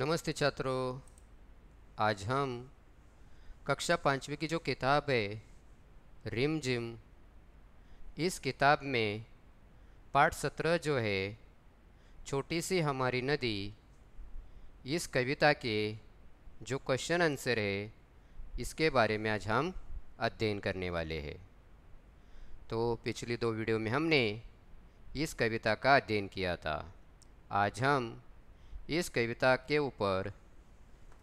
नमस्ते छात्रों आज हम कक्षा पाँचवीं की जो किताब है रिम जिम इस किताब में पाठ सत्रह जो है छोटी सी हमारी नदी इस कविता के जो क्वेश्चन आंसर है इसके बारे में आज हम अध्ययन करने वाले हैं तो पिछली दो वीडियो में हमने इस कविता का अध्ययन किया था आज हम इस कविता के ऊपर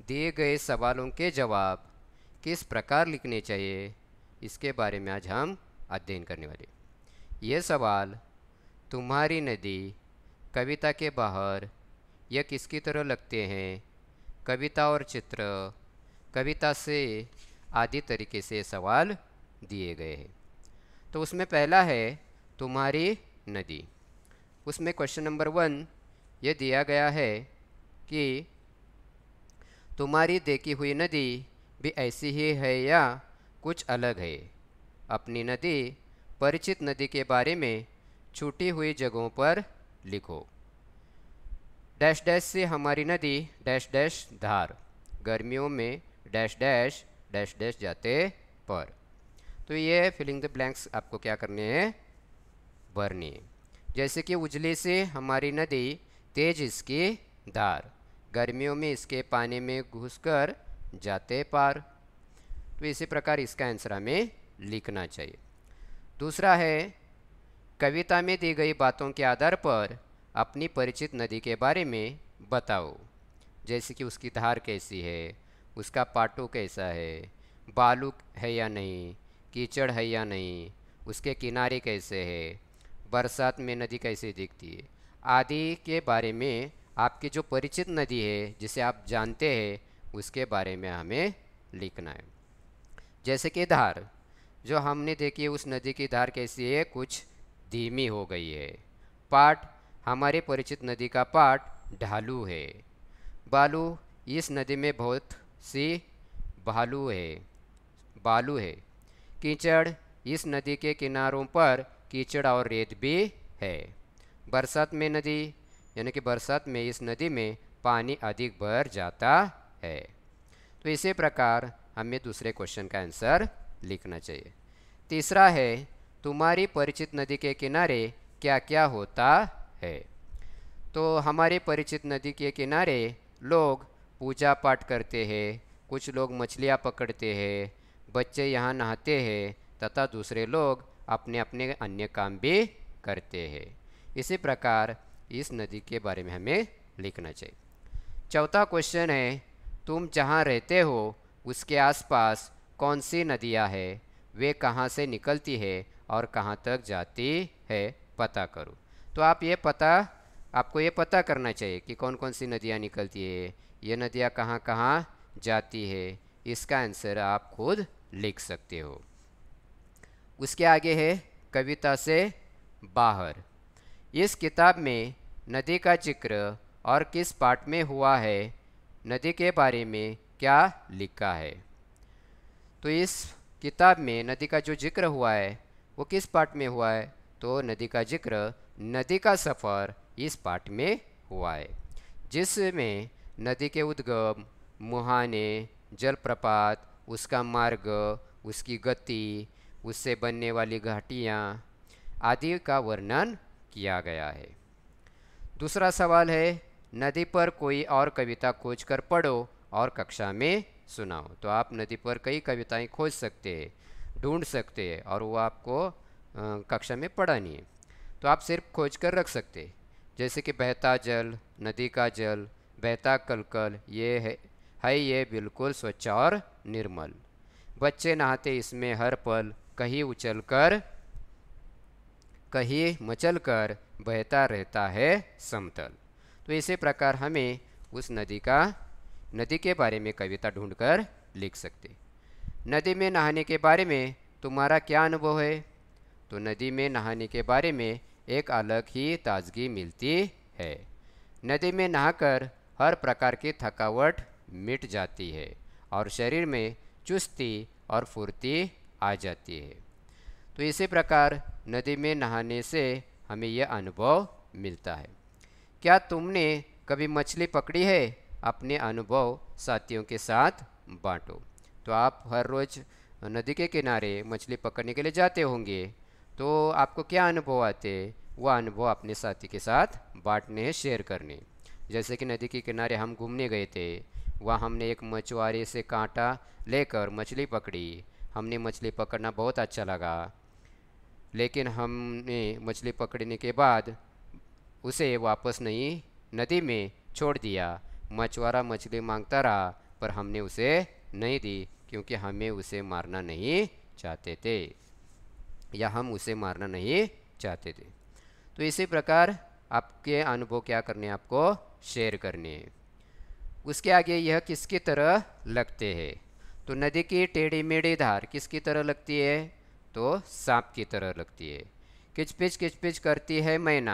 दिए गए सवालों के जवाब किस प्रकार लिखने चाहिए इसके बारे में आज हम अध्ययन करने वाले ये सवाल तुम्हारी नदी कविता के बाहर यह किसकी तरह लगते हैं कविता और चित्र कविता से आदि तरीके से सवाल दिए गए हैं तो उसमें पहला है तुम्हारी नदी उसमें क्वेश्चन नंबर वन ये दिया गया है कि तुम्हारी देखी हुई नदी भी ऐसी ही है या कुछ अलग है अपनी नदी परिचित नदी के बारे में छूटी हुई जगहों पर लिखो डैश डैश से हमारी नदी डैश डैश धार गर्मियों में डैश डैश डैश डैश जाते पर तो ये फिलिंग द ब्लैंक्स आपको क्या करने हैं भरनी है जैसे कि उजली से हमारी नदी तेज इसकी धार गर्मियों में इसके पानी में घुसकर जाते पार तो इसी प्रकार इसका आंसर हमें लिखना चाहिए दूसरा है कविता में दी गई बातों के आधार पर अपनी परिचित नदी के बारे में बताओ जैसे कि उसकी धार कैसी है उसका पाटो कैसा है बालू है या नहीं कीचड़ है या नहीं उसके किनारे कैसे है बरसात में नदी कैसे दिखती है आदि के बारे में आपकी जो परिचित नदी है जिसे आप जानते हैं उसके बारे में हमें लिखना है जैसे कि धार जो हमने देखी है उस नदी की धार कैसी है कुछ धीमी हो गई है पाट हमारे परिचित नदी का पाट ढालू है बालू इस नदी में बहुत सी भालू है बालू है कीचड़ इस नदी के किनारों पर कीचड़ और रेत भी है बरसात में नदी यानी कि बरसात में इस नदी में पानी अधिक भर जाता है तो इसी प्रकार हमें दूसरे क्वेश्चन का आंसर लिखना चाहिए तीसरा है तुम्हारी परिचित नदी के किनारे क्या क्या होता है तो हमारे परिचित नदी के किनारे लोग पूजा पाठ करते हैं कुछ लोग मछलियाँ पकड़ते हैं बच्चे यहाँ नहाते हैं तथा दूसरे लोग अपने अपने अन्य काम भी करते हैं इसी प्रकार इस नदी के बारे में हमें लिखना चाहिए चौथा क्वेश्चन है तुम जहाँ रहते हो उसके आसपास कौन सी नदियाँ है वे कहाँ से निकलती है और कहाँ तक जाती है पता करो तो आप ये पता आपको ये पता करना चाहिए कि कौन कौन सी नदियाँ निकलती है ये नदियाँ कहाँ कहाँ जाती है इसका आंसर आप खुद लिख सकते हो उसके आगे है कविता से बाहर इस किताब में नदी का जिक्र और किस पार्ट में हुआ है नदी के बारे में क्या लिखा है तो इस किताब में नदी का जो जिक्र हुआ है वो किस पाठ में हुआ है तो नदी का जिक्र नदी का सफ़र इस पार्ट में हुआ है जिसमें नदी के उद्गम मुहाने जलप्रपात उसका मार्ग उसकी गति उससे बनने वाली घाटियाँ आदि का वर्णन किया गया है दूसरा सवाल है नदी पर कोई और कविता खोज कर पढ़ो और कक्षा में सुनाओ तो आप नदी पर कई कविताएं खोज सकते हैं ढूंढ सकते हैं और वो आपको कक्षा में पढ़ानी है तो आप सिर्फ खोज कर रख सकते हैं जैसे कि बहता जल नदी का जल बहता कलकल ये है है ये बिल्कुल स्वच्छ और निर्मल बच्चे नहाते इसमें हर पल कहीं उछलकर कहीं मचल कर बहता रहता है समतल तो इसी प्रकार हमें उस नदी का नदी के बारे में कविता ढूंढकर लिख सकते नदी में नहाने के बारे में तुम्हारा क्या अनुभव है तो नदी में नहाने के बारे में एक अलग ही ताजगी मिलती है नदी में नहाकर हर प्रकार की थकावट मिट जाती है और शरीर में चुस्ती और फुर्ती आ जाती है तो इसी प्रकार नदी में नहाने से हमें यह अनुभव मिलता है क्या तुमने कभी मछली पकड़ी है अपने अनुभव साथियों के साथ बांटो तो आप हर रोज़ नदी के किनारे मछली पकड़ने के लिए जाते होंगे तो आपको क्या अनुभव आते वह अनुभव अपने साथी के साथ बांटने शेयर करने जैसे कि नदी के किनारे हम घूमने गए थे वहाँ हमने एक मछुआरे से कांटा लेकर मछली पकड़ी हमने मछली पकड़ना बहुत अच्छा लगा लेकिन हमने मछली पकड़ने के बाद उसे वापस नहीं नदी में छोड़ दिया मछुआरा मछली मांगता रहा पर हमने उसे नहीं दी क्योंकि हमें उसे मारना नहीं चाहते थे या हम उसे मारना नहीं चाहते थे तो इसी प्रकार आपके अनुभव क्या करने आपको शेयर करने उसके आगे यह किसकी तरह लगते हैं तो नदी की टेढ़ी मेढ़ी धार किसकी तरह लगती है तो सांप की तरह लगती है किचपिच किचपिच करती है मैना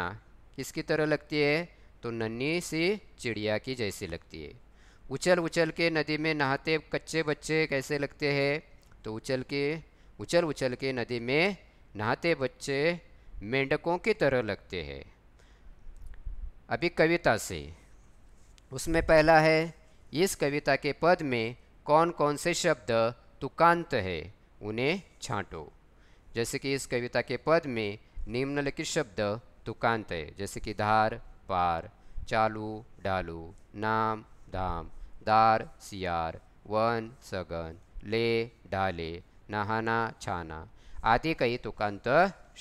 किसकी तरह लगती है तो नन्ही सी चिड़िया की जैसी लगती है उछल उछल के नदी में नहाते कच्चे बच्चे कैसे लगते हैं तो उछल के उछल उछल के नदी में नहाते बच्चे मेंढकों की तरह लगते हैं अभी कविता से उसमें पहला है इस कविता के पद में कौन कौन से शब्द तुकांत है उन्हें छांटो जैसे कि इस कविता के पद में निम्नलिखित शब्द तुकांत है जैसे कि धार पार चालू डालू नाम धाम दार सियार वन सगन ले डाले नहाना छाना आदि कई तुकांत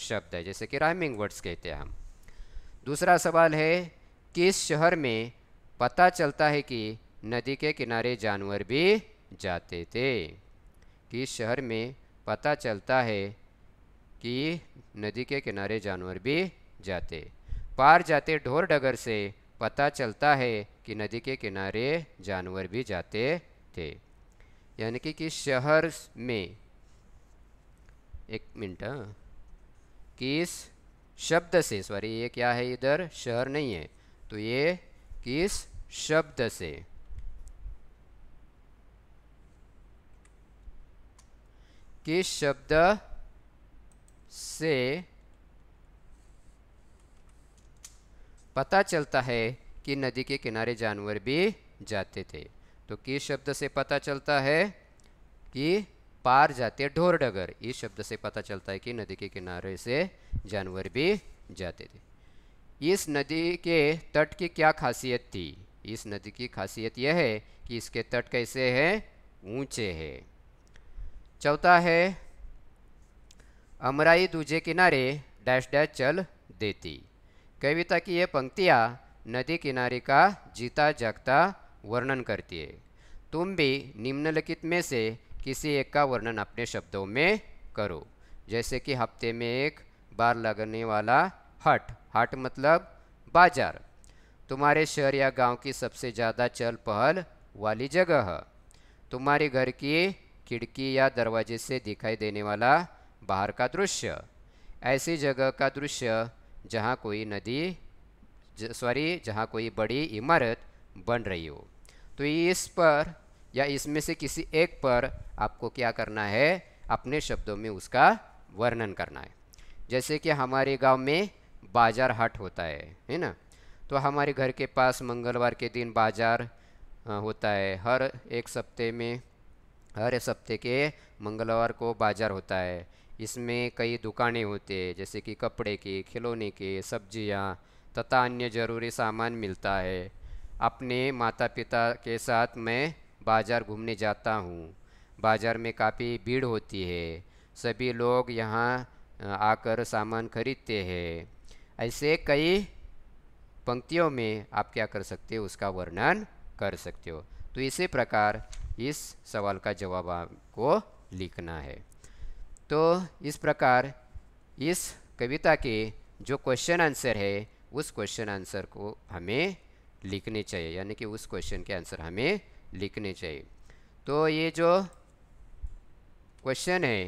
शब्द है जैसे कि राइमिंग वर्ड्स कहते हैं हम दूसरा सवाल है किस शहर में पता चलता है कि नदी के किनारे जानवर भी जाते थे किस शहर में पता चलता है कि नदी के किनारे जानवर भी जाते पार जाते ढोर डगर से पता चलता है कि नदी के किनारे जानवर भी जाते थे यानी कि, कि शहर में एक मिनट हाँ। किस शब्द से सॉरी ये क्या है इधर शहर नहीं है तो ये किस शब्द से किस शब्द से पता चलता है कि नदी के किनारे जानवर भी जाते थे तो किस शब्द से पता चलता है कि पार जाते ढोर डगर इस शब्द से पता चलता है कि नदी के किनारे से जानवर भी जाते थे इस नदी के तट की क्या खासियत थी इस नदी की खासियत यह है कि इसके तट कैसे हैं ऊंचे है चौथा है अमराई दूजे किनारे डैश डैश चल देती कविता की ये पंक्तियाँ नदी किनारे का जीता जागता वर्णन करती है तुम भी निम्नलिखित में से किसी एक का वर्णन अपने शब्दों में करो जैसे कि हफ्ते में एक बार लगने वाला हट हट मतलब बाजार तुम्हारे शहर या गांव की सबसे ज़्यादा चल पहल वाली जगह तुम्हारे घर की खिड़की या दरवाजे से दिखाई देने वाला बाहर का दृश्य ऐसी जगह का दृश्य जहाँ कोई नदी सॉरी जहाँ कोई बड़ी इमारत बन रही हो तो इस पर या इसमें से किसी एक पर आपको क्या करना है अपने शब्दों में उसका वर्णन करना है जैसे कि हमारे गांव में बाजार हाट होता है है ना तो हमारे घर के पास मंगलवार के दिन बाजार होता है हर एक सप्ते में हर सप्ते के मंगलवार को बाजार होता है इसमें कई दुकानें होते हैं जैसे कि कपड़े के खिलौने के सब्जियाँ तथा अन्य ज़रूरी सामान मिलता है अपने माता पिता के साथ मैं बाज़ार घूमने जाता हूँ बाज़ार में काफ़ी भीड़ होती है सभी लोग यहाँ आकर सामान खरीदते हैं ऐसे कई पंक्तियों में आप क्या कर सकते हो उसका वर्णन कर सकते हो तो इसी प्रकार इस सवाल का जवाब आपको लिखना है तो इस प्रकार इस कविता के जो क्वेश्चन आंसर है उस क्वेश्चन आंसर को हमें लिखने चाहिए यानी कि उस क्वेश्चन के आंसर हमें लिखने चाहिए तो ये जो क्वेश्चन है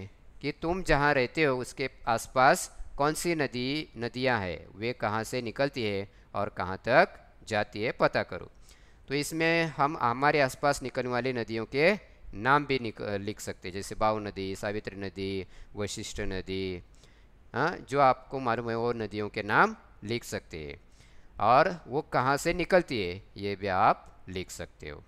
कि तुम जहाँ रहते हो उसके आसपास कौन सी नदी नदियाँ हैं वे कहाँ से निकलती है और कहाँ तक जाती है पता करो तो इसमें हम हमारे आसपास निकलने वाली नदियों के नाम भी लिख सकते हैं जैसे बाव नदी सावित्री नदी वशिष्ठ नदी हाँ जो आपको मालूम है वो नदियों के नाम लिख सकते हैं और वो कहाँ से निकलती है ये भी आप लिख सकते हो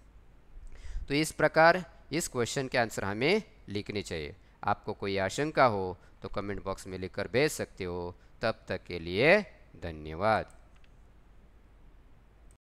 तो इस प्रकार इस क्वेश्चन के आंसर हमें लिखने चाहिए आपको कोई आशंका हो तो कमेंट बॉक्स में लिखकर भेज सकते हो तब तक के लिए धन्यवाद